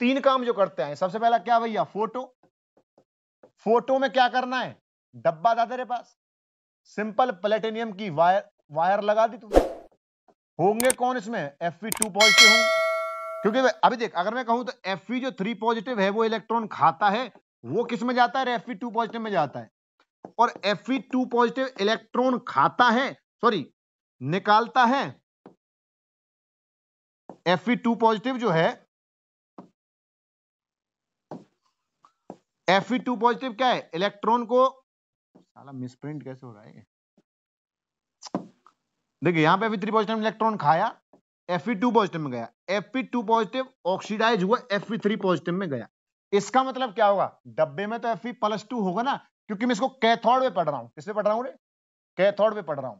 तीन काम जो करते हैं सबसे पहला क्या भैया फोटो फोटो में क्या करना है डब्बा था तेरे पास सिंपल प्लेटिनियम की वायर वायर लगा दी तुम होंगे कौन इसमें एफ टू पॉजिटिव होंगे क्योंकि अभी देख अगर मैं कहूं तो एफ जो थ्री पॉजिटिव है वो इलेक्ट्रॉन खाता है वो किस में जाता है एफ टू पॉजिटिव में जाता है और एफ टू पॉजिटिव इलेक्ट्रॉन खाता है सॉरी निकालता है एफ टू पॉजिटिव जो है Fe2 पॉजिटिव क्या है इलेक्ट्रॉन को साला मिसप्रिंट कैसे हो रहा है देखिए यहां पे Fe3 पॉजिटिव इलेक्ट्रॉन खाया Fe2 पॉजिटिव में गया Fe2 पॉजिटिव ऑक्सीडाइज हुआ Fe3 पॉजिटिव में गया इसका मतलब क्या होगा डब्बे में तो एफ प्लस टू होगा ना क्योंकि मैं इसको कैथोड पे पढ़ रहा हूं किससे पढ़ रहा हूँ कैथोड पे पढ़ रहा हूं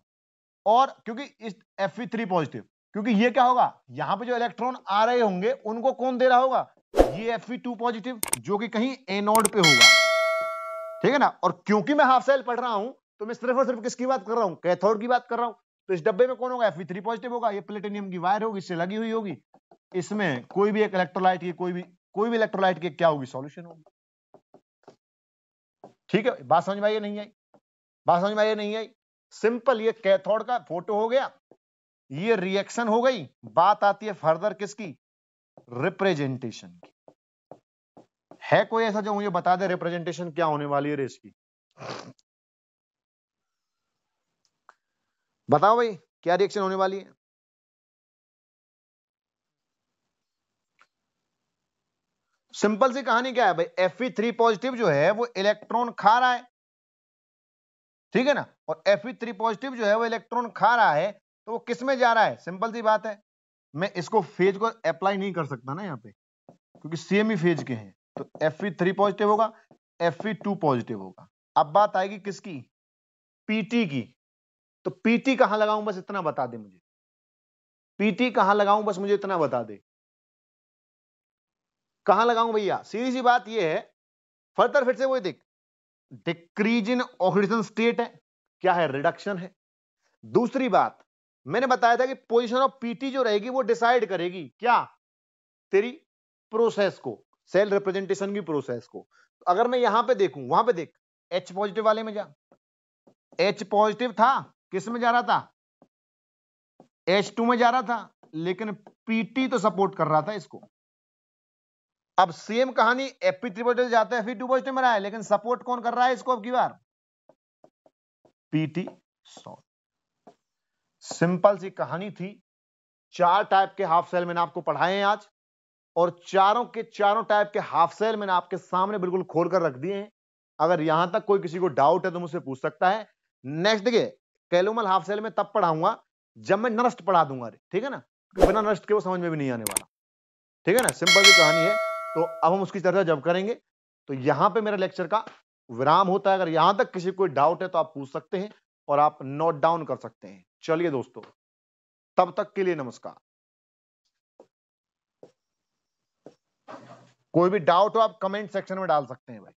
और क्योंकि इस Fe3 पॉजिटिव क्योंकि ये क्या होगा यहां पे जो इलेक्ट्रॉन आ रहे होंगे उनको कौन दे रहा होगा ये Fe2 पॉजिटिव जो कि कहीं एनोड पे होगा ठीक है ना और क्योंकि मैं हाफ सेल पढ़ रहा हूं तो मैं सिर्फ और सिर्फ किसकी बात कर रहा हूं कैथोड की बात कर रहा हूं तो इस डब्बे में कौन होगा Fe3 पॉजिटिव होगा ये प्लेटिनियम की वायर होगी इससे लगी हुई होगी इसमें कोई भी एक इलेक्ट्रोलाइट की कोई भी कोई भी इलेक्ट्रोलाइट की क्या होगी सॉल्यूशन होगी ठीक है बात समझ में आई नहीं आई बात समझ में आई नहीं आई सिंपल ये कैथोड का फोटो हो गया ये रिएक्शन हो गई बात आती है फर्दर किसकी रिप्रेजेंटेशन की है कोई ऐसा जो मुझे बता दे रिप्रेजेंटेशन क्या होने वाली है रेस की बताओ भाई क्या रिएक्शन होने वाली है सिंपल सी कहानी क्या है भाई एफ थ्री पॉजिटिव जो है वो इलेक्ट्रॉन खा रहा है ठीक है ना और एफ थ्री पॉजिटिव जो है वो इलेक्ट्रॉन खा रहा है तो वो किस में जा रहा है सिंपल सी बात है मैं इसको फेज को अप्लाई नहीं कर सकता ना यहाँ पे क्योंकि सेम ही फेज के हैं तो एफ थ्री पॉजिटिव होगा एफ टू पॉजिटिव होगा अब बात आएगी किसकी पीटी की तो पीटी कहां लगाऊं बस इतना बता दे मुझे पीटी कहां लगाऊं बस मुझे इतना बता दे कहां लगाऊं भैया सीधी सी बात यह है फर्दर फिर से वो देख डिक्रीज इन ऑक्सीडेशन स्टेट है क्या है रिडक्शन है दूसरी बात मैंने बताया था कि पोजिशन ऑफ पीटी जो रहेगी वो डिसाइड करेगी क्या तेरी प्रोसेस को सेल रिप्रेजेंटेशन की प्रोसेस को तो अगर मैं यहां पे देखूं वहां पे देख एच पॉजिटिव वाले में जा एच पॉजिटिव था किस में जा रहा था एच टू में जा रहा था लेकिन पीटी तो सपोर्ट कर रहा था इसको अब सेम कहानी एपी थ्री पॉजिटिव जाता है फिर टू पॉजिटिव में रहा है लेकिन सपोर्ट कौन कर रहा है इसको अब की बार पीटी सॉरी सिंपल सी कहानी थी चार टाइप के हाफ सेल मैंने आपको पढ़ाए हैं आज और चारों के चारों टाइप के हाफ सेल मैंने आपके सामने बिल्कुल खोल कर रख दिए हैं अगर यहां तक कोई किसी को डाउट है तो मुझसे पूछ सकता है नेक्स्ट देखिए कैलोमल हाफ सेल में तब पढ़ाऊंगा जब मैं नष्ट पढ़ा दूंगा ठीक है ना बिना नष्ट के वो समझ में भी नहीं आने वाला ठीक है ना सिंपल सी कहानी है तो अब हम उसकी चर्चा जब करेंगे तो यहाँ पे मेरा लेक्चर का विराम होता है अगर यहाँ तक किसी कोई डाउट है तो आप पूछ सकते हैं और आप नोट डाउन कर सकते हैं चलिए दोस्तों तब तक के लिए नमस्कार कोई भी डाउट हो आप कमेंट सेक्शन में डाल सकते हैं भाई